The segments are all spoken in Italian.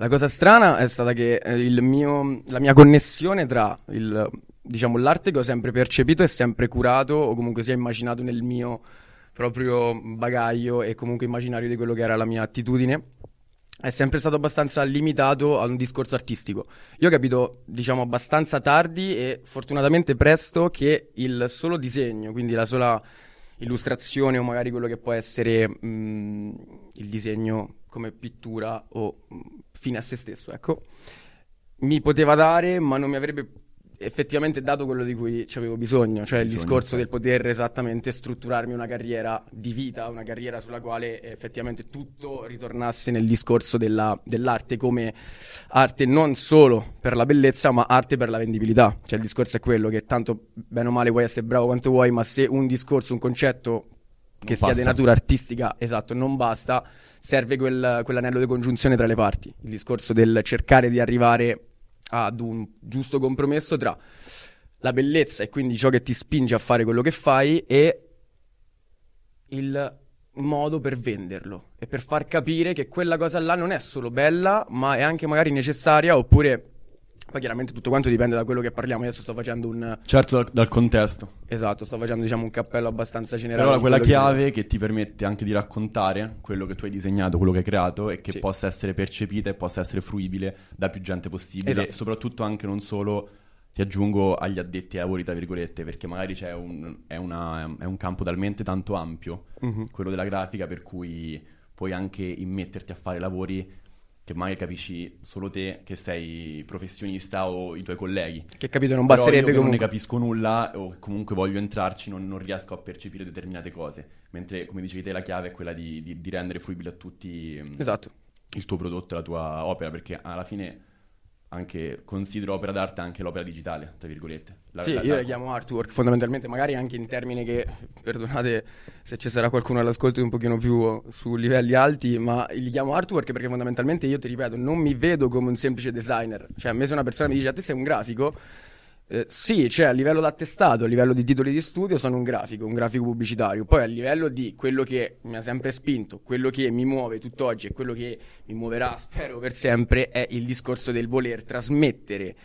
La cosa strana è stata che eh, mio, la mia connessione tra il, diciamo, l'arte che ho sempre percepito e sempre curato o comunque si è immaginato nel mio proprio bagaglio e comunque immaginario di quello che era la mia attitudine è sempre stato abbastanza limitato a un discorso artistico. Io ho capito, diciamo, abbastanza tardi e fortunatamente presto che il solo disegno, quindi la sola illustrazione o magari quello che può essere mh, mm, il disegno come pittura o mm, fine a se stesso, ecco. Mi poteva dare, ma non mi avrebbe effettivamente dato quello di cui avevo bisogno, cioè bisogno, il discorso certo. del poter esattamente strutturarmi una carriera di vita, una carriera sulla quale effettivamente tutto ritornasse nel discorso della, dell'arte come arte non solo per la bellezza, ma arte per la vendibilità. Cioè il discorso è quello che tanto bene o male vuoi essere bravo quanto vuoi, ma se un discorso, un concetto che non sia di natura artistica, esatto, non basta serve quel, quell'anello di congiunzione tra le parti, il discorso del cercare di arrivare ad un giusto compromesso tra la bellezza e quindi ciò che ti spinge a fare quello che fai e il modo per venderlo e per far capire che quella cosa là non è solo bella, ma è anche magari necessaria oppure ma chiaramente tutto quanto dipende da quello che parliamo. adesso sto facendo un. Certo, dal, dal contesto. Esatto, sto facendo diciamo un cappello abbastanza generale. Però quella chiave che... che... ti permette anche di raccontare quello che tu hai disegnato, quello che hai creato e che sì. possa essere percepita e possa essere fruibile da più gente possibile. Esatto. E soprattutto anche non solo ti aggiungo agli addetti ai lavori, tra virgolette, perché magari un, è, una, è, un campo talmente tanto ampio, mm-hmm. quello della grafica, per cui puoi anche immetterti a fare lavori che magari capisci solo te che sei professionista o i tuoi colleghi. Che capito, non basterebbe Però comunque. non ne capisco nulla o comunque voglio entrarci, non, non, riesco a percepire determinate cose. Mentre, come dicevi te, la chiave è quella di, di, di rendere fruibile a tutti mm, esatto. il tuo prodotto, la tua opera, perché alla fine anche, considero opera d'arte anche l'opera digitale, tra virgolette. La, sì, la, io la chiamo artwork fondamentalmente, magari anche in termini che, perdonate se ci sarà qualcuno all'ascolto un pochino più su livelli alti, ma li chiamo artwork perché fondamentalmente io ti ripeto, non mi vedo come un semplice designer. Cioè, a me se una persona mi dice a te sei un grafico, eh, sì, cioè a livello d'attestato, a livello di titoli di studio sono un grafico, un grafico pubblicitario, poi a livello di quello che mi ha sempre spinto, quello che mi muove tutt'oggi e quello che mi muoverà, spero per sempre, è il discorso del voler trasmettere,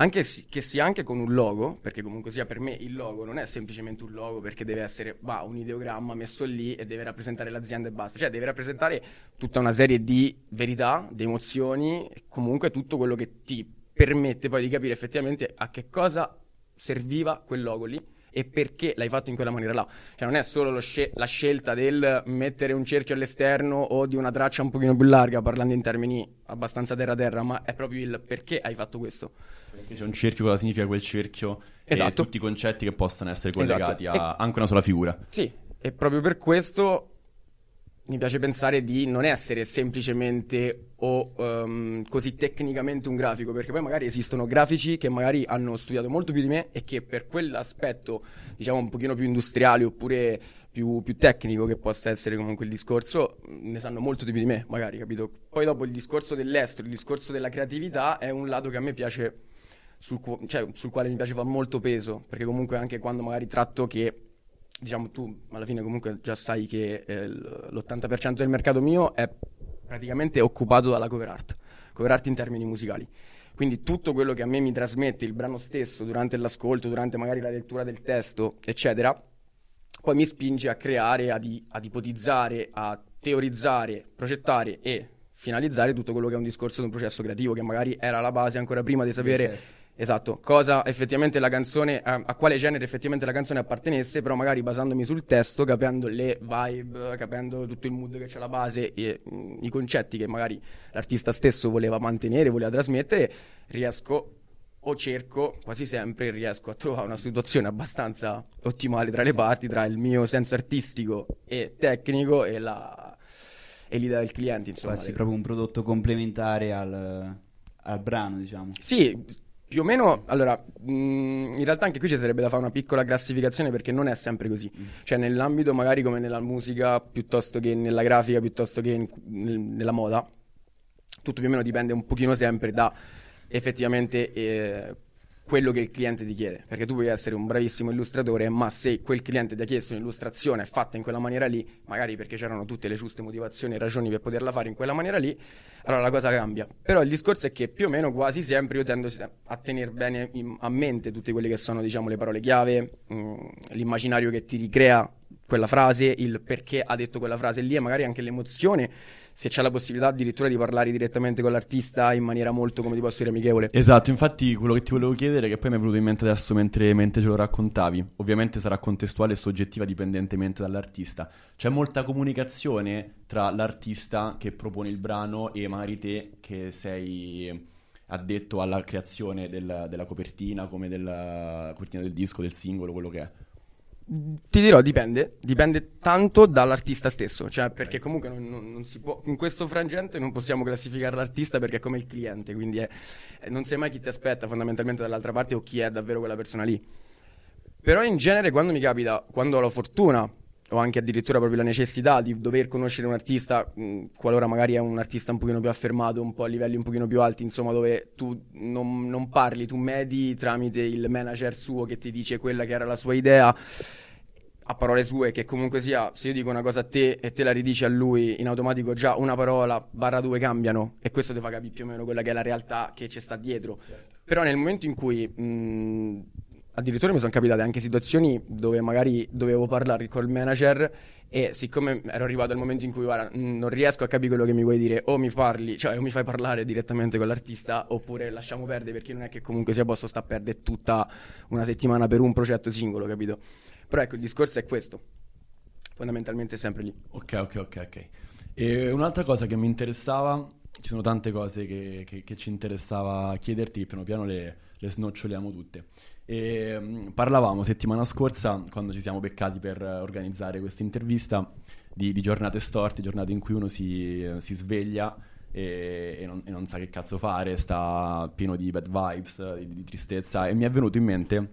anche si, che sia anche con un logo, perché comunque sia per me il logo non è semplicemente un logo perché deve essere bah, un ideogramma messo lì e deve rappresentare l'azienda e basta, cioè deve rappresentare tutta una serie di verità, di emozioni, comunque tutto quello che ti permette poi di capire effettivamente a che cosa serviva quel logo lì e perché l'hai fatto in quella maniera là. Cioè non è solo sce- la scelta del mettere un cerchio all'esterno o di una traccia un pochino più larga, parlando in termini abbastanza terra-terra, ma è proprio il perché hai fatto questo. Perché c'è un cerchio, cosa significa quel cerchio? Esatto. E tutti i concetti che possono essere collegati esatto. a e... anche una sola figura. Sì, e proprio per questo mi piace pensare di non essere semplicemente o um, così tecnicamente un grafico, perché poi magari esistono grafici che magari hanno studiato molto più di me e che per quell'aspetto, diciamo, un pochino più industriale oppure più, più tecnico che possa essere comunque il discorso, ne sanno molto di più di me, magari, capito? Poi dopo il discorso dell'estero, il discorso della creatività è un lato che a me piace, sul, cu- cioè, sul quale mi piace fare molto peso, perché comunque anche quando magari tratto che diciamo tu alla fine comunque già sai che eh, l'80% del mercato mio è praticamente occupato dalla cover art, cover art in termini musicali. Quindi tutto quello che a me mi trasmette il brano stesso durante l'ascolto, durante magari la lettura del testo, eccetera, poi mi spinge a creare, ad, ad ipotizzare, a teorizzare, progettare e finalizzare tutto quello che è un discorso di un processo creativo che magari era la base ancora prima di sapere Esatto, cosa effettivamente la canzone, a, a, quale genere effettivamente la canzone appartenesse, però magari basandomi sul testo, capendo le vibe, capendo tutto il mood che c'è alla base e mh, mm, i concetti che magari l'artista stesso voleva mantenere, voleva trasmettere, riesco o cerco, quasi sempre riesco a trovare una situazione abbastanza ottimale tra le parti, tra il mio senso artistico e tecnico e, la, e l'idea del cliente, insomma. Quasi proprio un prodotto complementare al, al brano, diciamo. Sì più o meno, allora, mh, mm, in realtà anche qui ci sarebbe da fare una piccola classificazione perché non è sempre così. Mm. Cioè, nell'ambito magari come nella musica, piuttosto che nella grafica, piuttosto che in, nel, nella moda, tutto più o meno dipende un pochino sempre da effettivamente eh, quello che il cliente ti chiede, perché tu puoi essere un bravissimo illustratore, ma se quel cliente ti ha chiesto un'illustrazione fatta in quella maniera lì, magari perché c'erano tutte le giuste motivazioni e ragioni per poterla fare in quella maniera lì, allora la cosa cambia. Però il discorso è che più o meno quasi sempre io tendo a tenere bene in, a mente tutte quelle che sono, diciamo, le parole chiave, mh, mm, l'immaginario che ti ricrea quella frase, il perché ha detto quella frase lì e magari anche l'emozione, se c'è la possibilità addirittura di parlare direttamente con l'artista in maniera molto, come ti posso dire, amichevole. Esatto, infatti quello che ti volevo chiedere, che poi mi è venuto in mente adesso mentre, mentre ce lo raccontavi, ovviamente sarà contestuale e soggettiva dipendentemente dall'artista, c'è molta comunicazione tra l'artista che propone il brano e magari te che sei addetto alla creazione del, della copertina, come della copertina del disco, del singolo, quello che è. Ti dirò, dipende, dipende tanto dall'artista stesso, cioè perché comunque non, non, non si può, in questo frangente non possiamo classificare l'artista perché è come il cliente, quindi è, non sai mai chi ti aspetta fondamentalmente dall'altra parte o chi è davvero quella persona lì. Però in genere quando mi capita, quando ho la fortuna o anche addirittura proprio la necessità di dover conoscere un artista, mh, qualora magari è un artista un pochino più affermato, un po' a livelli un pochino più alti, insomma, dove tu non, non parli, tu medi tramite il manager suo che ti dice quella che era la sua idea a parole sue, che comunque sia, se io dico una cosa a te e te la ridici a lui, in automatico già una parola barra due cambiano e questo ti fa capire più o meno quella che è la realtà che ci sta dietro. Certo. Però nel momento in cui mh, addirittura mi sono capitate anche situazioni dove magari dovevo parlare col manager e siccome ero arrivato al momento in cui guarda, non riesco a capire quello che mi vuoi dire, o mi parli, cioè o mi fai parlare direttamente con l'artista, oppure lasciamo perdere perché non è che comunque sia posto sta a perdere tutta una settimana per un progetto singolo, capito? Però ecco, il discorso è questo. Fondamentalmente è sempre lì. Ok, ok, ok, ok. E un'altra cosa che mi interessava ci sono tante cose che, che, che, ci interessava chiederti, piano piano le, le snoccioliamo tutte. E, mm, parlavamo settimana scorsa, quando ci siamo beccati per organizzare questa intervista, di, di, giornate storte, giornate in cui uno si, si sveglia e, e, non, e, non, sa che cazzo fare, sta pieno di bad vibes, di, di, tristezza. E mi è venuto in mente,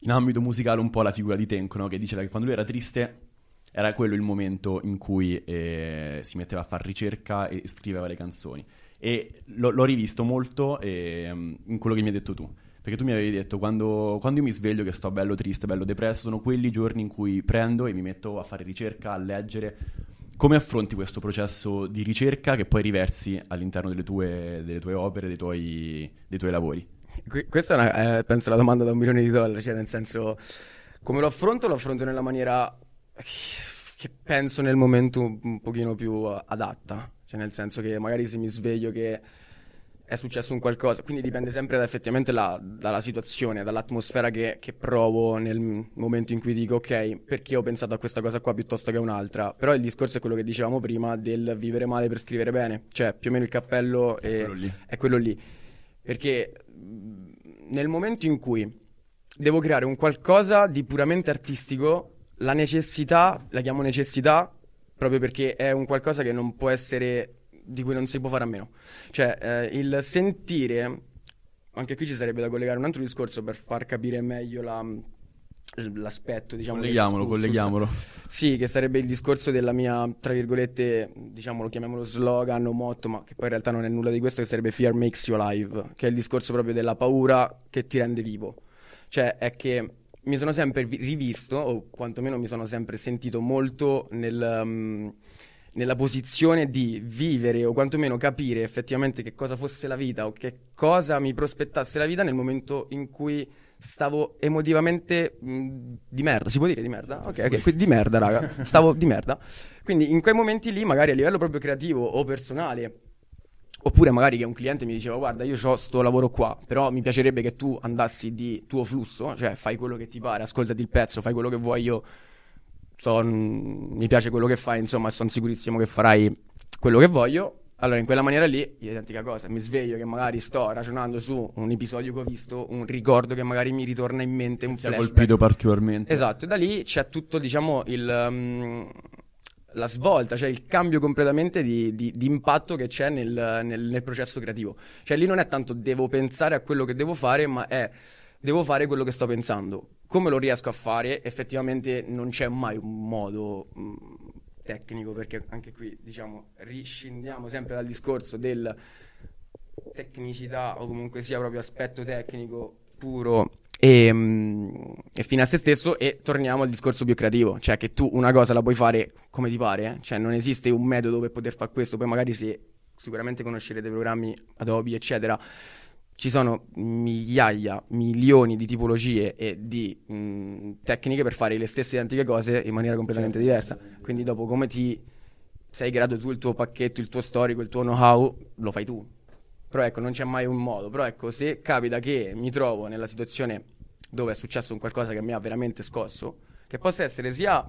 in ambito musicale, un po' la figura di Tenko, che diceva che quando lui era triste era quello il momento in cui eh, si metteva a fare ricerca e scriveva le canzoni. E lo, l'ho rivisto molto eh, in quello che mi hai detto tu. Perché tu mi avevi detto quando, quando, io mi sveglio che sto bello triste, bello depresso, sono quelli giorni in cui prendo e mi metto a fare ricerca, a leggere. Come affronti questo processo di ricerca che poi riversi all'interno delle tue, delle tue opere, dei tuoi, dei tuoi, lavori? Questa è, una, eh, penso, la domanda da un milione di dollari, cioè nel senso, come lo affronto? Lo affronto nella maniera che penso nel momento un pochino più adatta, cioè nel senso che magari se mi sveglio che è successo un qualcosa, quindi dipende sempre da, effettivamente la, dalla situazione, dall'atmosfera che, che, provo nel momento in cui dico ok, perché ho pensato a questa cosa qua piuttosto che a un'altra, però il discorso è quello che dicevamo prima del vivere male per scrivere bene, cioè più o meno il cappello è, è, quello, lì. è quello lì, perché mhmm, nel momento in cui devo creare un qualcosa di puramente artistico la necessità, la chiamo necessità proprio perché è un qualcosa che non può essere, di cui non si può fare a meno. Cioè, eh, il sentire, anche qui ci sarebbe da collegare un altro discorso per far capire meglio la, l'aspetto, diciamo. Colleghiamolo, colleghiamolo. Sì, che sarebbe il discorso della mia, tra virgolette, diciamo, lo chiamiamolo slogan o motto, ma che poi in realtà non è nulla di questo, che sarebbe Fear Makes You Alive, che è il discorso proprio della paura che ti rende vivo. Cioè, è che mi sono sempre rivisto, o quantomeno mi sono sempre sentito molto nel, um, nella posizione di vivere o quantomeno capire effettivamente che cosa fosse la vita o che cosa mi prospettasse la vita nel momento in cui stavo emotivamente mh, mm, di merda, si può dire di merda? Ok, ok, di merda raga, stavo di merda. Quindi in quei momenti lì magari a livello proprio creativo o personale Oppure magari che un cliente mi diceva guarda io ho sto lavoro qua, però mi piacerebbe che tu andassi di tuo flusso, cioè fai quello che ti pare, ascoltati il pezzo, fai quello che vuoi io, so, mi piace quello che fai, insomma sono sicurissimo che farai quello che voglio. Allora in quella maniera lì, identica cosa, mi sveglio che magari sto ragionando su un episodio che ho visto, un ricordo che magari mi ritorna in mente, un Ti flashback. Ti ha colpito particolarmente. Esatto, e da lì c'è tutto diciamo il... Um, la svolta, cioè il cambio completamente di, di, di impatto che c'è nel, nel, nel, processo creativo. Cioè lì non è tanto devo pensare a quello che devo fare, ma è devo fare quello che sto pensando. Come lo riesco a fare? Effettivamente non c'è mai un modo mm, tecnico, perché anche qui diciamo riscindiamo sempre dal discorso del tecnicità o comunque sia proprio aspetto tecnico puro e ehm, mh, e fine a se stesso e torniamo al discorso più creativo, cioè che tu una cosa la puoi fare come ti pare, eh? cioè non esiste un metodo per poter fare questo, poi magari se sicuramente conoscerete programmi Adobe eccetera, ci sono migliaia, milioni di tipologie e di mh, tecniche per fare le stesse identiche cose in maniera completamente certo. diversa, quindi dopo come ti sei creato tu il tuo pacchetto, il tuo storico, il tuo know-how, lo fai tu. Però ecco, non c'è mai un modo. Però ecco, se capita che mi trovo nella situazione dove è successo un qualcosa che mi ha veramente scosso, che possa essere sia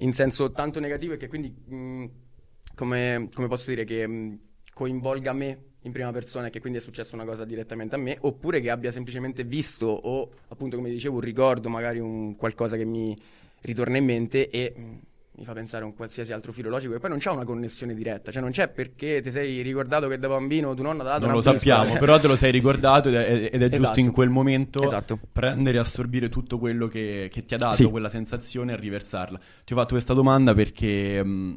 in senso tanto negativo e che quindi, mh, mm, come, come, posso dire, che mh, mm, coinvolga me in prima persona e che quindi è successa una cosa direttamente a me, oppure che abbia semplicemente visto o appunto come dicevo un ricordo, magari un qualcosa che mi ritorna in mente e mh, mm, mi fa pensare a un qualsiasi altro filologico e poi non c'è una connessione diretta, cioè non c'è perché ti sei ricordato che da bambino tu nonna ti ha dato Non lo sappiamo, però te lo sei ricordato ed è, ed è esatto. giusto in quel momento esatto. prendere e assorbire tutto quello che, che ti ha dato sì. quella sensazione e riversarla. Ti ho fatto questa domanda perché mh, mm,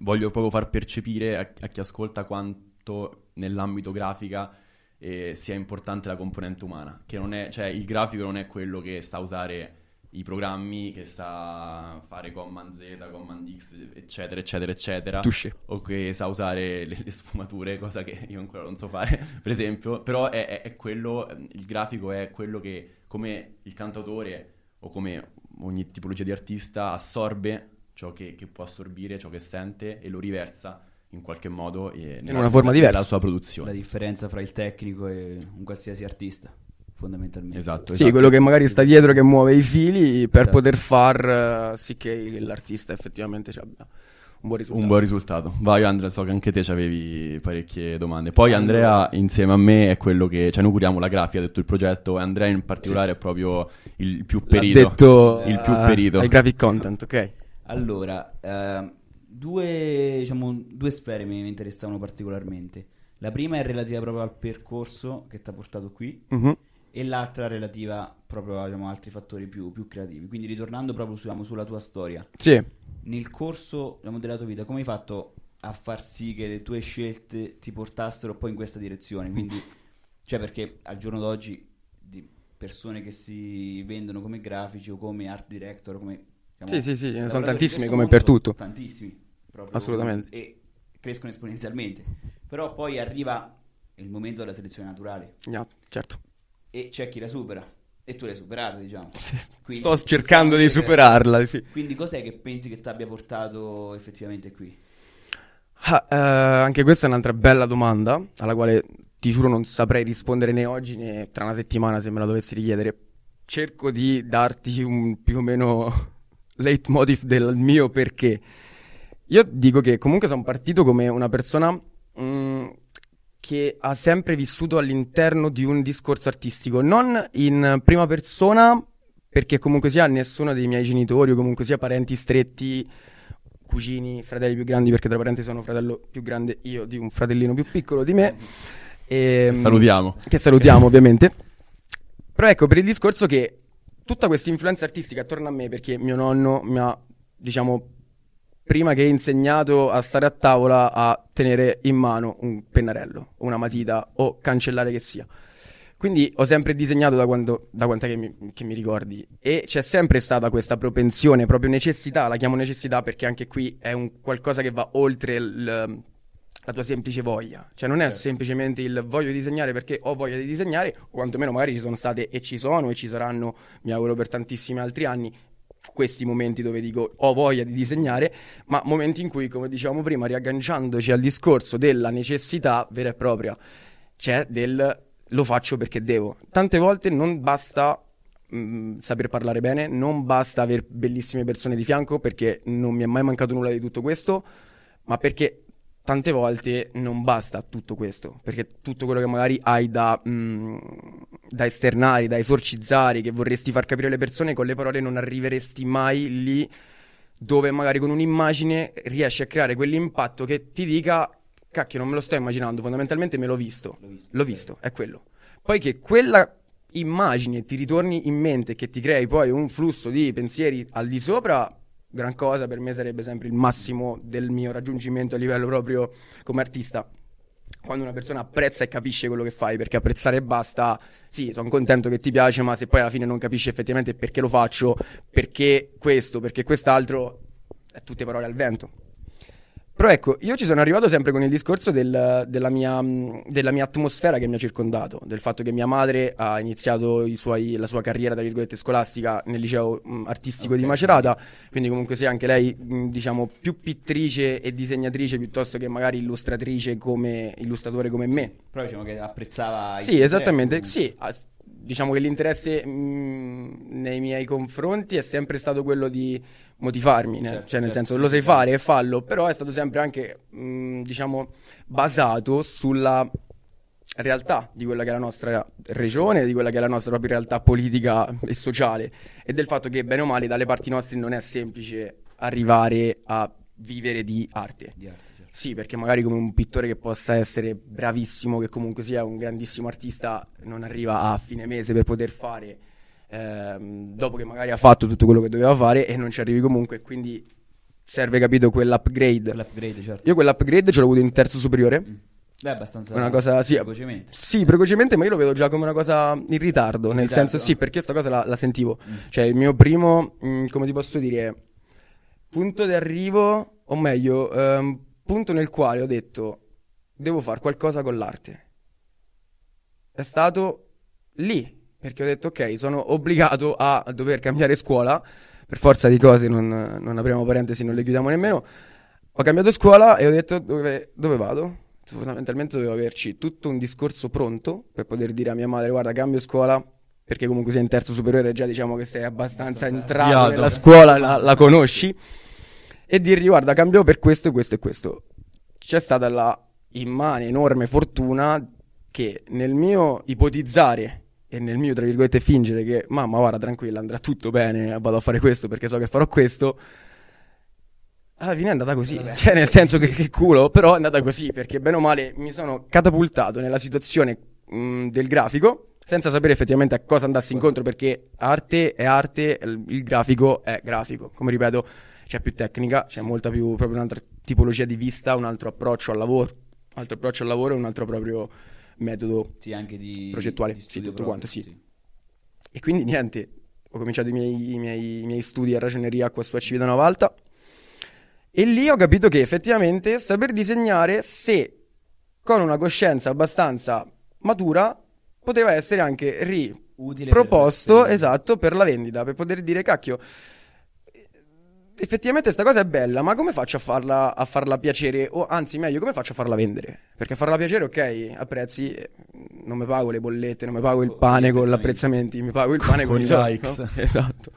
voglio proprio far percepire a, a, chi ascolta quanto nell'ambito grafica eh, sia importante la componente umana, che non è, cioè il grafico non è quello che sa usare i programmi che sa fare Command Z, Command X, eccetera, eccetera, eccetera. Touché. O che sa usare le, le, sfumature, cosa che io ancora non so fare, per esempio. Però è, è, è, quello, il grafico è quello che come il cantautore o come ogni tipologia di artista assorbe ciò che, che può assorbire, ciò che sente e lo riversa in qualche modo eh, in una forma diversa la sua produzione. La differenza tra il tecnico e un qualsiasi artista fondamentalmente. Esatto, esatto, Sì, quello che magari sta dietro che muove i fili per esatto. poter far uh, sì che l'artista effettivamente abbia un buon risultato. Un buon risultato. Vai Andrea, so che anche te ci avevi parecchie domande. Poi Andrea insieme a me è quello che, cioè noi curiamo la grafica di tutto il progetto e Andrea in particolare sì. è proprio il più perito. L'ha detto il uh, perito. il graphic content, ok. Allora, uh, due, diciamo, due sfere mi interessavano particolarmente. La prima è relativa proprio al percorso che ti ha portato qui. Mm-hmm e l'altra relativa proprio a diciamo, altri fattori più, più, creativi. Quindi ritornando proprio su, diciamo, sulla tua storia, sì. nel corso diciamo, della tua vita, come hai fatto a far sì che le tue scelte ti portassero poi in questa direzione? Mm. Quindi, cioè perché al giorno d'oggi di persone che si vendono come grafici o come art director, come... Diciamo, sì, sì, sì, sono tantissimi come mondo, per tutto. Tantissimi, proprio. Assolutamente. E crescono esponenzialmente. Però poi arriva il momento della selezione naturale. Yeah, esatto, certo e c'è chi la supera. E tu l'hai superata, diciamo. Quindi, Sto cercando di superarla, sì. Quindi cos'è che pensi che ti abbia portato effettivamente qui? Ah, eh, anche questa è un'altra bella domanda, alla quale ti giuro non saprei rispondere né oggi né tra una settimana se me la dovessi richiedere. Cerco di darti un più o meno leitmotiv del mio perché. Io dico che comunque sono partito come una persona mh, mm, che ha sempre vissuto all'interno di un discorso artistico, non in prima persona, perché comunque sia nessuno dei miei genitori o comunque sia parenti stretti, cugini, fratelli più grandi, perché tra parenti sono fratello più grande io di un fratellino più piccolo di me. E, ehm, che salutiamo. Che salutiamo ovviamente. Però ecco, per il discorso che tutta questa influenza artistica attorno a me, perché mio nonno mi ha, diciamo, prima che hai insegnato a stare a tavola a tenere in mano un pennarello, una matita o cancellare che sia. Quindi ho sempre disegnato da, quando, da quant'è che mi, che mi ricordi e c'è sempre stata questa propensione, proprio necessità, la chiamo necessità perché anche qui è un qualcosa che va oltre il, la tua semplice voglia. Cioè, non è certo. semplicemente il voglio disegnare perché ho voglia di disegnare, o quantomeno magari ci sono state e ci sono e ci saranno, mi auguro, per tantissimi altri anni, questi momenti dove dico ho voglia di disegnare, ma momenti in cui, come dicevamo prima, riagganciandoci al discorso della necessità vera e propria, cioè del lo faccio perché devo. Tante volte non basta mh, mm, saper parlare bene, non basta avere bellissime persone di fianco perché non mi è mai mancato nulla di tutto questo, ma perché tante volte non basta tutto questo, perché tutto quello che magari hai da, mh, mm, da, esternare, da esorcizzare, che vorresti far capire alle persone, con le parole non arriveresti mai lì dove magari con un'immagine riesci a creare quell'impatto che ti dica cacchio non me lo sto immaginando, fondamentalmente me l'ho visto, l'ho visto, l'ho visto è quello. Poi che quella immagine ti ritorni in mente, e che ti crei poi un flusso di pensieri al di sopra, gran cosa, per me sarebbe sempre il massimo del mio raggiungimento a livello proprio come artista. Quando una persona apprezza e capisce quello che fai, perché apprezzare basta, sì, sono contento che ti piace, ma se poi alla fine non capisci effettivamente perché lo faccio, perché questo, perché quest'altro, è tutte parole al vento. Però ecco, io ci sono arrivato sempre con il discorso del, della, mia, della, mia, atmosfera che mi ha circondato, del fatto che mia madre ha iniziato suoi, la sua carriera, tra virgolette, scolastica nel liceo mh, artistico okay. di Macerata, quindi comunque sia anche lei, mh, diciamo, più pittrice e disegnatrice piuttosto che magari illustratrice come illustratore come me. Però diciamo che apprezzava... Sì, esattamente, sì. A, diciamo che l'interesse mh, mm, nei miei confronti è sempre stato quello di motivarmi, certo, cioè nel certo, senso lo sai fare e fallo, però è stato sempre anche mh, mm, diciamo basato sulla realtà di quella che è la nostra regione, di quella che è la nostra propria realtà politica e sociale e del fatto che bene o male dalle parti nostre non è semplice arrivare a vivere di arte. Di arte. Sì, perché magari come un pittore che possa essere bravissimo, che comunque sia un grandissimo artista, non arriva a fine mese per poter fare, ehm, dopo che magari ha fatto tutto quello che doveva fare e non ci arrivi comunque, quindi serve, capito, quell'upgrade. L'upgrade, certo. Io quell'upgrade ce l'ho avuto in terzo superiore. Mm. Beh, abbastanza una cosa, sì, precocemente. Sì, precocemente, ma io lo vedo già come una cosa in ritardo. In nel ritardo. senso, sì, perché questa cosa la, la sentivo. Mm. Cioè, il mio primo, mh, mm, come ti posso dire, punto d'arrivo, o meglio, ehm, punto nel quale ho detto devo fare qualcosa con l'arte è stato lì perché ho detto ok sono obbligato a dover cambiare scuola per forza di cose non, non apriamo parentesi non le chiudiamo nemmeno ho cambiato scuola e ho detto dove, dove vado fondamentalmente dovevo averci tutto un discorso pronto per poter dire a mia madre guarda cambio scuola perché comunque sei in terzo superiore già diciamo che sei abbastanza entrato nella scuola la, la conosci e dirgli guarda cambiò per questo, questo e questo. C'è stata la immane, enorme fortuna che nel mio ipotizzare e nel mio, tra virgolette, fingere che mamma, guarda, tranquilla, andrà tutto bene, vado a fare questo perché so che farò questo, alla fine è andata così, Vabbè. cioè nel senso che, che culo, però è andata così perché bene o male mi sono catapultato nella situazione mh, del grafico senza sapere effettivamente a cosa andassi incontro perché arte è arte, il grafico è grafico, come ripeto c'è più tecnica, c'è molta più proprio un'altra tipologia di vista, un altro approccio al lavoro, un altro approccio al lavoro e un altro proprio metodo sì, anche di, progettuale, di sì, tutto proprio, quanto, sì. sì. E quindi niente, ho cominciato i miei, i miei, i miei studi a ragioneria qua su ACV da una volta e lì ho capito che effettivamente saper disegnare se con una coscienza abbastanza matura poteva essere anche riproposto, per esatto, per la vendita, per poter dire cacchio effettivamente questa cosa è bella, ma come faccio a farla, a farla, piacere? O anzi, meglio, come faccio a farla vendere? Perché farla piacere, ok, a prezzi eh, non mi pago le bollette, non mi pago il pane con gli apprezzamenti, mi pago il pane con, con i likes. No? Esatto.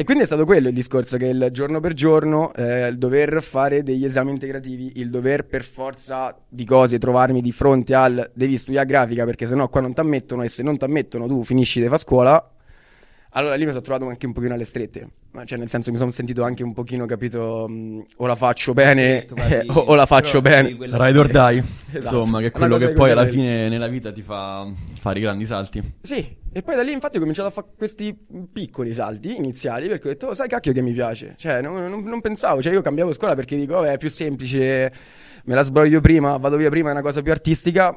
E quindi è stato quello il discorso che il giorno per giorno, eh, il dover fare degli esami integrativi, il dover per forza di cose trovarmi di fronte al devi studiare grafica perché sennò qua non ti ammettono e se non ti ammettono tu finisci di fare scuola, allora lì mi sono trovato anche un pochino alle strette, cioè nel senso mi sono sentito anche un pochino, capito, mh, mm, o la faccio bene eh, o, o, la faccio bene. Ride or die, esatto. insomma, che è quello che poi alla fine nella vita ti fa fare i grandi salti. Sì, e poi da lì infatti ho cominciato a fare questi piccoli salti iniziali perché ho detto, oh, sai cacchio che mi piace, cioè non, non, non pensavo, cioè io cambiavo scuola perché dico, vabbè eh, è più semplice, me la sbroglio prima, vado via prima, è una cosa più artistica,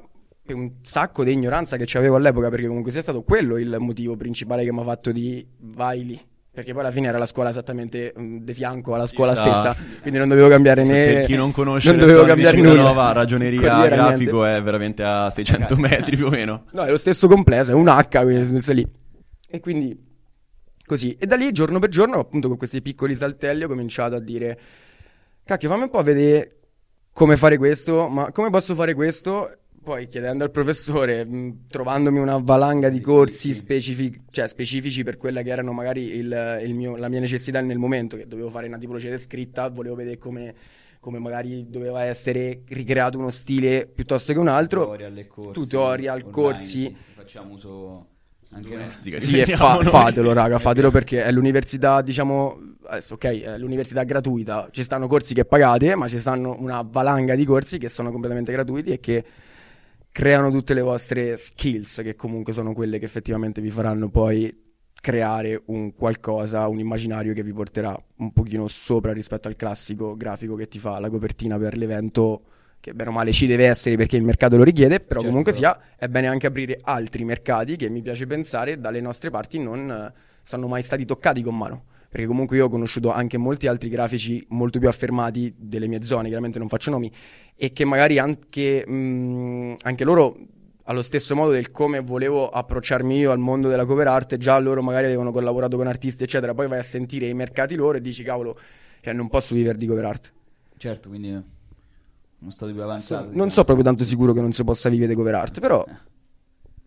un sacco di ignoranza che c'avevo all'epoca, perché comunque sia stato quello il motivo principale che mi ha fatto di vai lì. Perché poi alla fine era la scuola esattamente mm, di fianco alla scuola Io esatto. stessa, quindi non dovevo cambiare né. Per chi non conosce non dovevo cambiare nulla. ragioneria grafico niente. è veramente a 600 esatto. metri più o meno. No, è lo stesso complesso, è un H, quindi sei lì. E quindi così. E da lì giorno per giorno, appunto con questi piccoli saltelli, ho cominciato a dire: Cacchio, fammi un po' vedere come fare questo, ma come posso fare questo? Poi chiedendo al professore, mh, mm, trovandomi una valanga di corsi specifici, cioè specifici per quella che erano magari il, il mio, la mia necessità nel momento, che dovevo fare una tipologia di scritta, volevo vedere come, come, magari doveva essere ricreato uno stile piuttosto che un altro. Tutorial e corsi. Tutorial, online, corsi. Sì, facciamo uso anche domestica. Sì, e fa- fatelo, raga, eh, fatelo perché è l'università, diciamo, adesso, ok, è l'università gratuita. Ci stanno corsi che pagate, ma ci stanno una valanga di corsi che sono completamente gratuiti e che creano tutte le vostre skills, che comunque sono quelle che effettivamente vi faranno poi creare un qualcosa, un immaginario che vi porterà un pochino sopra rispetto al classico grafico che ti fa la copertina per l'evento che bene o male ci deve essere perché il mercato lo richiede, però certo. comunque sia è bene anche aprire altri mercati che mi piace pensare dalle nostre parti non eh, sono mai stati toccati con mano perché comunque io ho conosciuto anche molti altri grafici molto più affermati delle mie zone, chiaramente non faccio nomi, e che magari anche, mh, mm, anche loro allo stesso modo del come volevo approcciarmi io al mondo della cover art, già loro magari avevano collaborato con artisti, eccetera. Poi vai a sentire i mercati loro e dici, cavolo, cioè non posso vivere di cover art. Certo, quindi non stato più avanzato. So, non so proprio tanto sicuro che non si possa vivere di cover art, però. Eh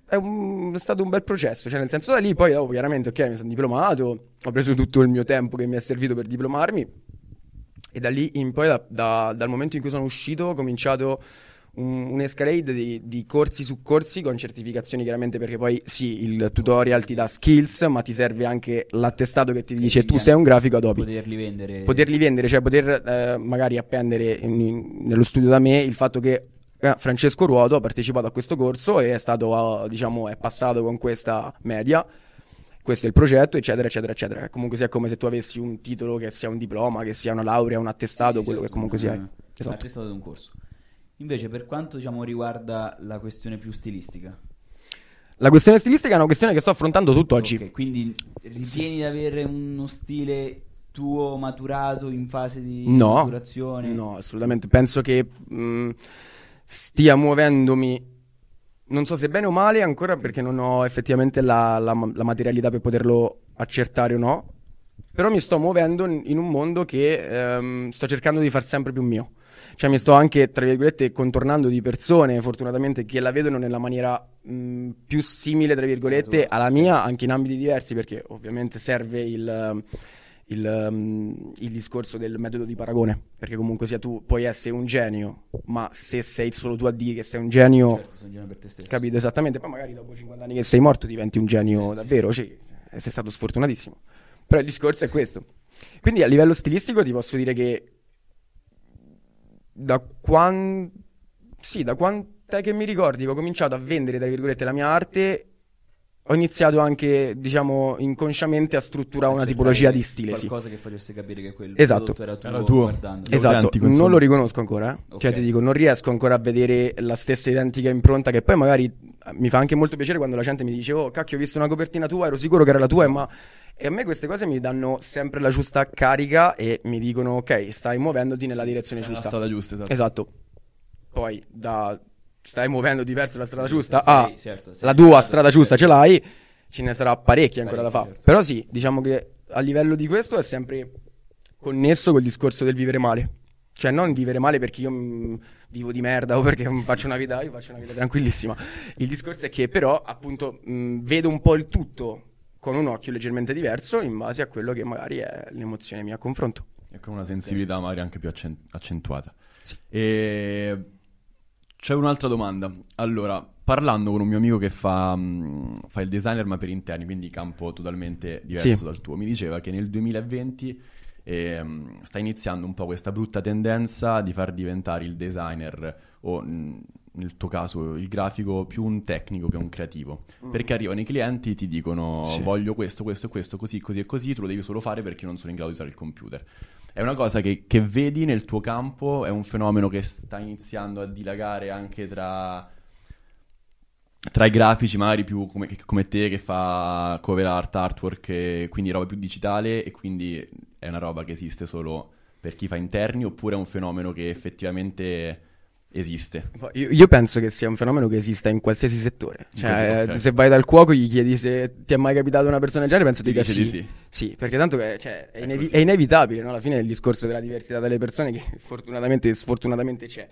è, un, è, stato un bel processo, cioè nel senso da lì poi oh, chiaramente ok mi sono diplomato, ho preso tutto il mio tempo che mi è servito per diplomarmi e da lì in poi da, da, dal momento in cui sono uscito ho cominciato un, un escalade di, di, corsi su corsi con certificazioni chiaramente perché poi sì il tutorial ti dà skills ma ti serve anche l'attestato che ti dice tu sei un grafico Adobe poterli vendere poterli vendere cioè poter eh, magari appendere in, in, nello studio da me il fatto che Francesco Ruoto ha partecipato a questo corso e è, stato, eh, diciamo, è passato con questa media questo è il progetto, eccetera, eccetera, eccetera. Comunque sia come se tu avessi un titolo che sia un diploma, che sia una laurea, un attestato, sì, quello certo, che comunque sia. Un esatto. attestato di un corso. Invece, per quanto diciamo, riguarda la questione più stilistica, la questione stilistica è una questione che sto affrontando tutt'oggi. Okay, quindi ritieni di avere uno stile tuo maturato in fase di no, maturazione? No, assolutamente. Penso che. Mh, stia muovendomi non so se bene o male ancora perché non ho effettivamente la, la, la, materialità per poterlo accertare o no, però mi sto muovendo in un mondo che ehm, sto cercando di far sempre più mio. Cioè mi sto anche, tra virgolette, contornando di persone, fortunatamente, che la vedono nella maniera mh, più simile, tra virgolette, alla mia, anche in ambiti diversi, perché ovviamente serve il il, um, il, discorso del metodo di paragone, perché comunque sia tu puoi essere un genio, ma se sei solo tu a dire che sei un genio, certo, sei un genio per te stesso. capito esattamente, poi magari dopo 50 anni che sei morto diventi un genio eh, davvero, sì. cioè, sei stato sfortunatissimo. Però il discorso è questo. Quindi a livello stilistico ti posso dire che da quando... Sì, da quant'è che mi ricordi che ho cominciato a vendere, tra virgolette, la mia arte ho iniziato anche, diciamo, inconsciamente a strutturare una cioè, tipologia di stile. Qualcosa sì. che facesse capire che quello esatto. era tuo, era tuo. Esatto, non lo riconosco ancora. Eh. Cioè, okay. Cioè, ti dico, non riesco ancora a vedere la stessa identica impronta che poi magari eh, mi fa anche molto piacere quando la gente mi dice "Oh, cacchio, ho visto una copertina tua, ero sicuro che era la tua", ma e a me queste cose mi danno sempre la giusta carica e mi dicono "Ok, stai muovendoti nella direzione giusta. è giusta". giusta, esatto. Esatto. Poi da stai muovendo diverso la strada giusta, sei, ah, certo, la tua certo, strada giusta certo. ce l'hai, ce ne sarà parecchia ancora da fare. Certo. Però sì, diciamo che a livello di questo è sempre connesso col discorso del vivere male. Cioè, non vivere male perché io mh, mm, vivo di merda o perché mm, faccio una vita, io faccio una vita tranquillissima. Il discorso è che, però, appunto, mh, mm, vedo un po' il tutto con un occhio leggermente diverso in base a quello che magari è l'emozione mia a confronto. E con una sensibilità magari anche più accentuata. Sì. E c'è un'altra domanda. Allora, parlando con un mio amico che fa, mm, fa il designer ma per interni, quindi campo totalmente diverso sì. dal tuo, mi diceva che nel 2020 eh, sta iniziando un po' questa brutta tendenza di far diventare il designer o mm, nel tuo caso il grafico più un tecnico che un creativo. Mm. Perché arrivano i clienti e ti dicono sì. voglio questo, questo e questo, così, così e così, tu lo devi solo fare perché io non sono in grado di usare il computer. È una cosa che, che vedi nel tuo campo, è un fenomeno che sta iniziando a dilagare anche tra tra i grafici magari più come, come, te che fa cover art, artwork, e quindi roba più digitale e quindi è una roba che esiste solo per chi fa interni oppure è un fenomeno che effettivamente esiste. Io, io, penso che sia un fenomeno che esista in qualsiasi settore. Cioè, okay. se vai dal cuoco, e gli chiedi se ti è mai capitato una persona del genere, penso ti dica sì. Di sì. Sì, perché tanto che, cioè, è, è, inevi- è, inevitabile, no? alla fine è il discorso della diversità delle persone che fortunatamente e sfortunatamente c'è.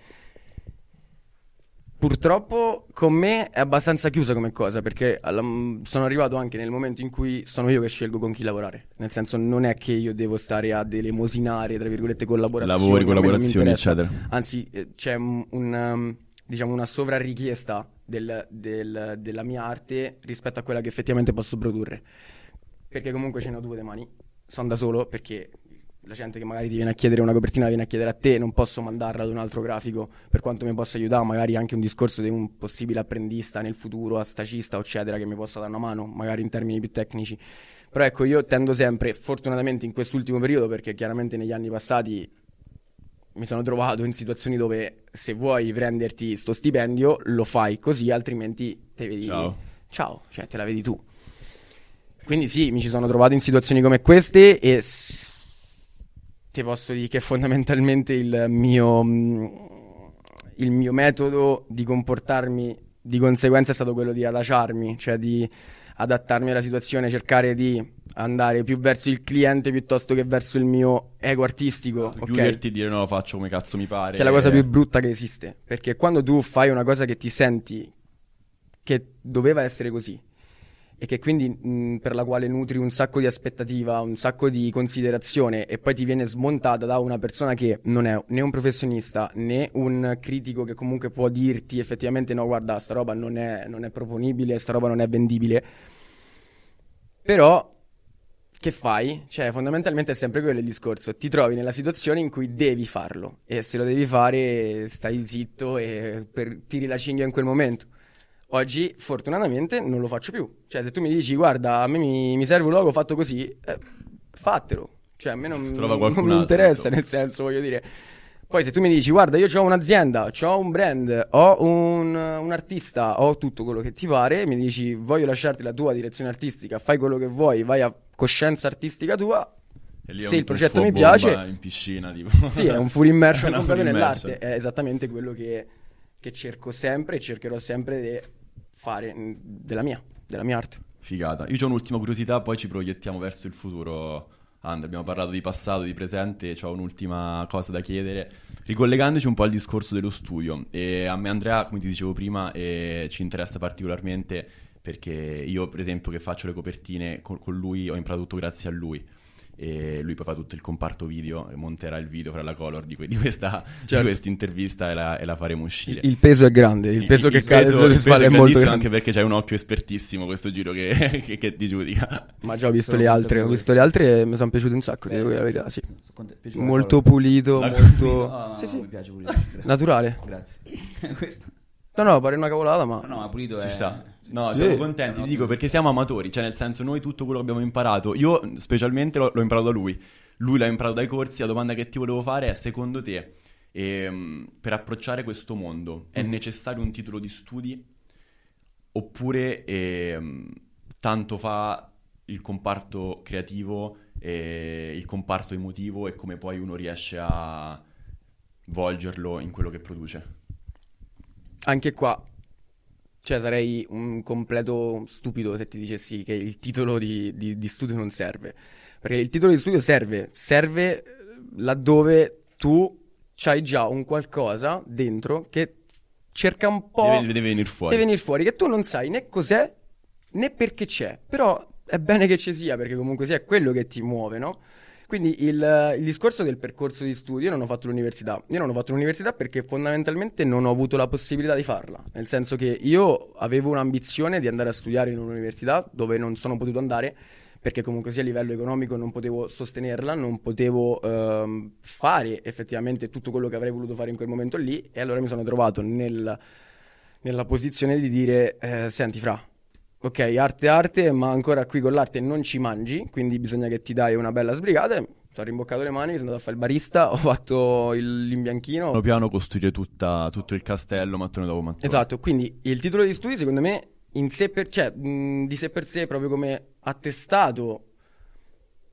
Purtroppo con me è abbastanza chiusa come cosa perché alla, mm, sono arrivato anche nel momento in cui sono io che scelgo con chi lavorare. Nel senso non è che io devo stare ad elemosinare, tra virgolette, collaborazioni. Lavori, collaborazioni, eccetera. Anzi, eh, c'è un, um, diciamo, una sovrarichiesta del, del, della mia arte rispetto a quella che effettivamente posso produrre. Perché comunque ce ne ho due le mani. Sono da solo perché la gente che magari ti viene a chiedere una copertina viene a chiedere a te, non posso mandarla ad un altro grafico per quanto mi possa aiutare, magari anche un discorso di un possibile apprendista nel futuro, a stagista, eccetera, che mi possa dare una mano, magari in termini più tecnici. Però ecco, io tendo sempre, fortunatamente in quest'ultimo periodo, perché chiaramente negli anni passati mi sono trovato in situazioni dove se vuoi prenderti sto stipendio lo fai così, altrimenti te vedi... Ciao. Ciao, cioè te la vedi tu. Quindi sì, mi ci sono trovato in situazioni come queste e s- ti posso dire che fondamentalmente il mio, mm, il mio metodo di comportarmi di conseguenza è stato quello di allacciarmi, cioè di adattarmi alla situazione, cercare di andare più verso il cliente piuttosto che verso il mio ego artistico. Tu esatto, okay? Chiuderti e dire no, faccio come cazzo mi pare. Che è la cosa eh. più brutta che esiste, perché quando tu fai una cosa che ti senti che doveva essere così e che quindi mh, per la quale nutri un sacco di aspettativa, un sacco di considerazione e poi ti viene smontata da una persona che non è né un professionista né un critico che comunque può dirti effettivamente no guarda sta roba non è, non è proponibile, sta roba non è vendibile. Però che fai? Cioè, fondamentalmente è sempre quello il discorso. Ti trovi nella situazione in cui devi farlo e se lo devi fare, stai zitto e per, tiri la cinghia in quel momento. Oggi fortunatamente non lo faccio più. Cioè se tu mi dici guarda a me mi, mi serve un logo fatto così, eh, fatelo. Cioè a me non, non mi interessa, altro. nel senso voglio dire... Poi se tu mi dici guarda io ho un'azienda, ho un brand, ho un, un, artista, ho tutto quello che ti pare, mi dici voglio lasciarti la tua direzione artistica, fai quello che vuoi, vai a coscienza artistica tua. Se il progetto mi piace... In piscina, tipo. Sì, è un full immersion completo nell'arte, è esattamente quello che, che cerco sempre e cercherò sempre di fare mm, della mia, della mia arte. Figata. Io ho un'ultima curiosità, poi ci proiettiamo verso il futuro. Andre, abbiamo parlato di passato, di presente, ho un'ultima cosa da chiedere. Ricollegandoci un po' al discorso dello studio, e a me Andrea, come ti dicevo prima, eh, ci interessa particolarmente perché io, per esempio, che faccio le copertine con, con lui, ho imparato tutto grazie a lui e lui poi fa tutto il comparto video e monterà il video fra la color di, que- di questa certo. intervista e, e la, faremo uscire. Il, peso è grande, il peso il, che il cade peso, sulle spalle è, è molto grande. anche perché c'è un occhio espertissimo questo giro che, che, che ti giudica. Ma già ho visto Sono le altre, ho visto le altre e mi sono piaciute un sacco, eh, la verità, sì. Molto pulito, la molto... Ah, sì, sì. Mi piace pulito. Naturale. Grazie. questo. No, no, pare una cavolata, ma... No, no, ma pulito Ci è... sta No, siamo contenti, ti dico, perché siamo amatori, cioè nel senso noi tutto quello che abbiamo imparato, io specialmente l'ho, l'ho imparato da lui, lui l'ha imparato dai corsi, la domanda che ti volevo fare è secondo te, ehm, per approcciare questo mondo, è mm. necessario un titolo di studi oppure ehm, tanto fa il comparto creativo, eh, il comparto emotivo e come poi uno riesce a volgerlo in quello che produce? Anche qua cioè, sarei un completo stupido se ti dicessi che il titolo di, di, di studio non serve. Perché il titolo di studio serve, serve eh, laddove tu hai già un qualcosa dentro che cerca un po'. Deve, deve venire fuori. Deve venire fuori, che tu non sai né cos'è né perché c'è. Però è bene che ci sia, perché comunque sia quello che ti muove, no? Quindi il, il, discorso del percorso di studio, io non ho fatto l'università. Io non ho fatto l'università perché fondamentalmente non ho avuto la possibilità di farla. Nel senso che io avevo un'ambizione di andare a studiare in un'università dove non sono potuto andare perché comunque sia a livello economico non potevo sostenerla, non potevo ehm, fare effettivamente tutto quello che avrei voluto fare in quel momento lì e allora mi sono trovato nel, nella posizione di dire eh, senti fra, ok, arte arte, ma ancora qui con l'arte non ci mangi, quindi bisogna che ti dai una bella sbrigata. Sono rimboccato le mani, sono andato a fare il barista, ho fatto il, l'imbianchino. Piano piano costruire tutta, tutto il castello mattone dopo mattone. Esatto, quindi il titolo di studio secondo me in sé per, cioè, mh, di sé per sé proprio come attestato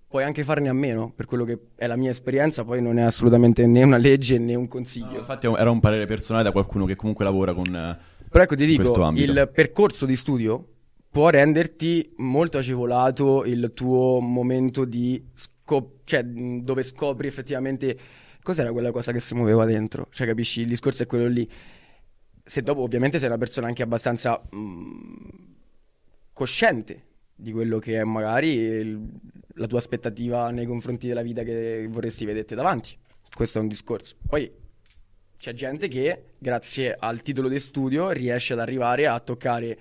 puoi anche farne a meno, per quello che è la mia esperienza, poi non è assolutamente né una legge né un consiglio. No, infatti era un parere personale da qualcuno che comunque lavora con... Però ecco, ti dico, il percorso di studio può renderti molto agevolato il tuo momento di scop- cioè dove scopri effettivamente cos'era quella cosa che si muoveva dentro. Cioè, capisci? Il discorso è quello lì. Se dopo, ovviamente, sei una persona anche abbastanza mh, cosciente di quello che è magari il, la tua aspettativa nei confronti della vita che vorresti vederti davanti. Questo è un discorso. Poi c'è gente che, grazie al titolo di studio, riesce ad arrivare a toccare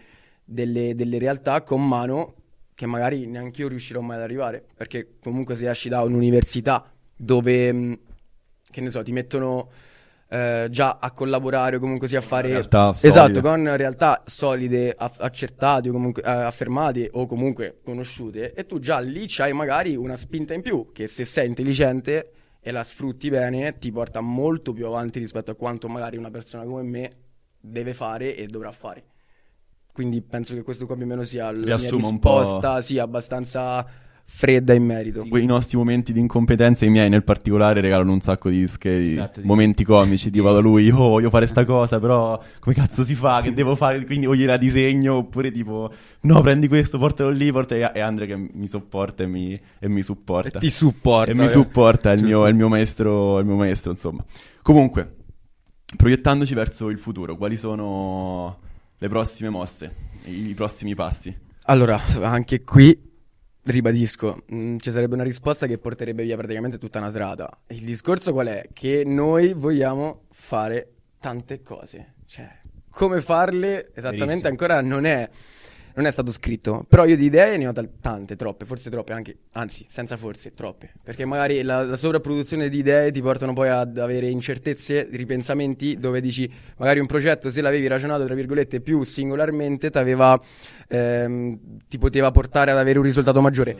delle, delle realtà con mano che magari neanche io riuscirò mai ad arrivare, perché comunque se esci da un'università dove, mm, che ne so, ti mettono eh, già a collaborare o comunque sia a fare... Realtà esatto, solide. con realtà solide, aff- accertate o comunque eh, affermate o comunque conosciute, e tu già lì c'hai magari una spinta in più, che se sei intelligente e la sfrutti bene ti porta molto più avanti rispetto a quanto magari una persona come me deve fare e dovrà fare. Quindi penso che questo qua più o meno sia la mia risposta, sì, abbastanza fredda in merito. Quei nostri momenti di incompetenza, i miei nel particolare, regalano un sacco di dische, esatto, momenti comici, tipo vado lui, oh voglio fare sta cosa, però come cazzo si fa, che devo fare, quindi o gliela disegno, oppure tipo no prendi questo, portalo lì, portalo... e Andrea che mi sopporta e mi, e mi supporta. E ti supporta. E mi eh. supporta, è il, mio, è il mio maestro, il mio maestro, insomma. Comunque, proiettandoci verso il futuro, quali sono le prossime mosse, i, prossimi passi? Allora, anche qui ribadisco, mh, mm, ci sarebbe una risposta che porterebbe via praticamente tutta una serata. Il discorso qual è? Che noi vogliamo fare tante cose. Cioè, come farle esattamente Verissimo. ancora non è non è stato scritto, però io di idee ne ho tante, troppe, forse troppe anche, anzi, senza forse, troppe, perché magari la, la sovrapproduzione di idee ti portano poi ad avere incertezze, ripensamenti, dove dici magari un progetto se l'avevi ragionato, tra virgolette, più singolarmente, ehm, ti poteva portare ad avere un risultato maggiore.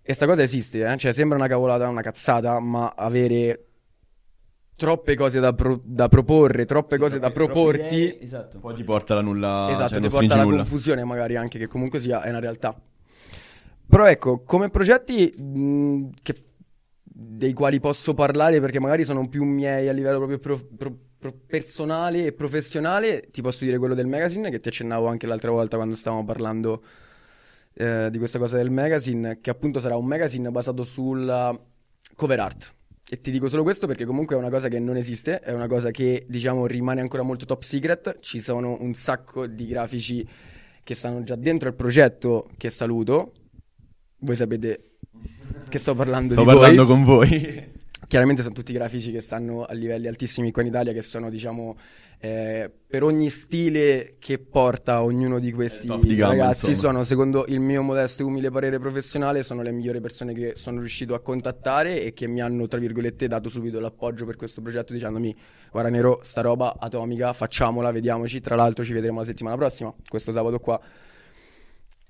E sta cosa esiste, eh? cioè sembra una cavolata, una cazzata, ma avere troppe cose da, pro- da proporre, troppe sì, cose troppe, da proporti. Idee, esatto. Poi ti porta alla nulla. Cioè, esatto, cioè ti porta alla nulla. confusione, magari anche che comunque sia è una realtà. Però ecco, come progetti mh, che, dei quali posso parlare perché magari sono più miei a livello proprio pro- pro- personale e professionale, ti posso dire quello del magazine che ti accennavo anche l'altra volta quando stavamo parlando eh, di questa cosa del magazine, che appunto sarà un magazine basato sulla cover art e ti dico solo questo perché comunque è una cosa che non esiste, è una cosa che diciamo rimane ancora molto top secret, ci sono un sacco di grafici che stanno già dentro il progetto che saluto, voi sapete che sto parlando sto di parlando voi. con voi. Chiaramente sono tutti grafici che stanno a livelli altissimi qua in Italia, che sono, diciamo, eh, per ogni stile che porta ognuno di questi eh, di gamma, ragazzi, sono, secondo il mio modesto e umile parere professionale, sono le migliori persone che sono riuscito a contattare e che mi hanno, tra virgolette, dato subito l'appoggio per questo progetto, dicendomi, guarda Nero, sta roba atomica, facciamola, vediamoci, tra l'altro ci vedremo la settimana prossima, questo sabato qua.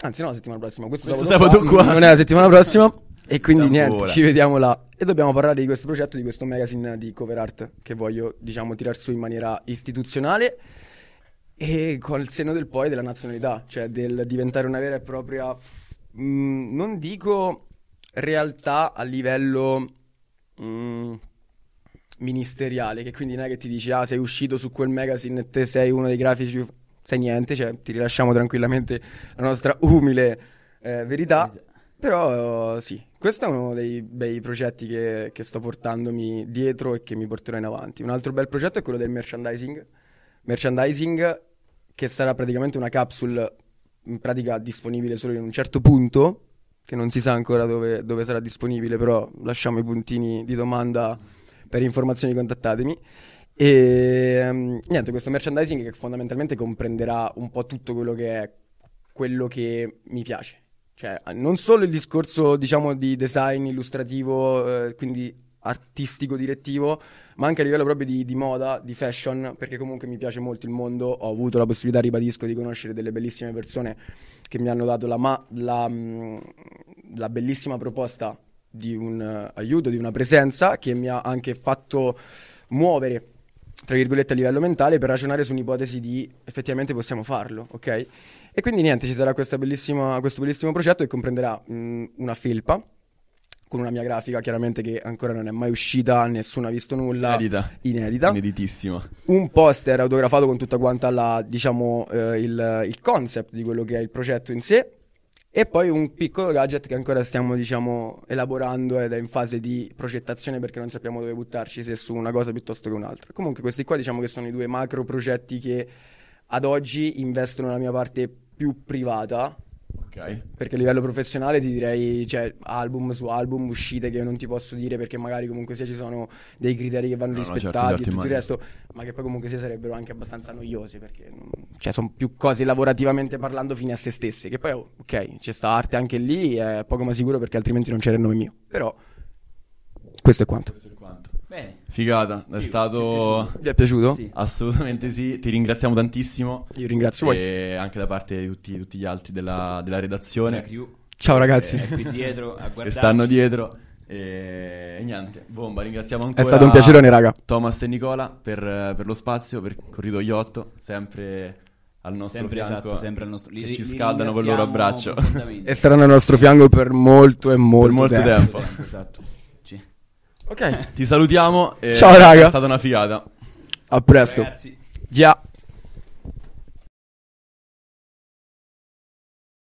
Anzi, no, la settimana prossima. Questo, questo sabato, sabato qua, qua. Non è la settimana prossima. E quindi Tambura. niente, ci vediamo là. E dobbiamo parlare di questo progetto, di questo magazine di cover art che voglio, diciamo, tirar su in maniera istituzionale e col senno del poi della nazionalità, cioè del diventare una vera e propria, mh, mm, non dico realtà a livello mh, mm, ministeriale, che quindi non è che ti dici, ah, sei uscito su quel magazine e te sei uno dei grafici, sai niente, cioè ti rilasciamo tranquillamente la nostra umile eh, verità. Eh, Però sì, questo è uno dei bei progetti che, che, sto portandomi dietro e che mi porterò in avanti. Un altro bel progetto è quello del merchandising. Merchandising che sarà praticamente una capsule in pratica disponibile solo in un certo punto, che non si sa ancora dove, dove sarà disponibile, però lasciamo i puntini di domanda per informazioni contattatemi. E ehm, niente, questo merchandising che fondamentalmente comprenderà un po' tutto quello che è quello che mi piace cioè, non solo il discorso, diciamo, di design illustrativo, eh, quindi artistico direttivo, ma anche a livello proprio di, di, moda, di fashion, perché comunque mi piace molto il mondo, ho avuto la possibilità, ribadisco, di conoscere delle bellissime persone che mi hanno dato la, ma- la, mm, la bellissima proposta di un uh, aiuto, di una presenza che mi ha anche fatto muovere, tra virgolette, a livello mentale per ragionare su un'ipotesi di effettivamente possiamo farlo, ok? E quindi niente, ci sarà questo bellissimo progetto che comprenderà mh, una filpa con una mia grafica chiaramente che ancora non è mai uscita, nessuno ha visto nulla. Inedita. Inedita. Ineditissima. Un poster autografato con tutta quanta la, diciamo, eh, il, il concept di quello che è il progetto in sé e poi un piccolo gadget che ancora stiamo diciamo, elaborando ed è in fase di progettazione perché non sappiamo dove buttarci se su una cosa piuttosto che un'altra comunque questi qua diciamo che sono i due macro progetti che ad oggi investono la mia parte più privata. Ok. Perché a livello professionale ti direi, cioè, album su album, uscite che io non ti posso dire perché magari comunque sia ci sono dei criteri che vanno no, certo, rispettati no, certo, e tutto mani. il resto, ma che poi comunque sia sarebbero anche abbastanza noiosi perché mm, cioè, sono più cose lavorativamente parlando fine a se stesse, che poi oh, ok, c'è sta arte anche lì, è poco ma sicuro perché altrimenti non c'era il nome mio, però questo è quanto. Questo è quanto. Bene. Figata, è Figo. stato... Ti è piaciuto? Sì. Assolutamente sì, ti ringraziamo tantissimo. Io ringrazio voi. E anche da parte di tutti, tutti gli altri della, della redazione. Ciao ragazzi. È qui dietro a guardarci. Che stanno dietro. E niente, bomba, ringraziamo ancora. È stato un piacerone, raga. Thomas e Nicola per, per lo spazio, per Corridoio 8, sempre al nostro sempre fianco. Esatto, sempre al nostro... Li, ci scaldano con il loro abbraccio. E saranno al nostro fianco per molto e molto, per molto tempo. tempo esatto. Ok, ti salutiamo. e Ciao, raga. È stata una figata. A presto. Ragazzi. Yeah.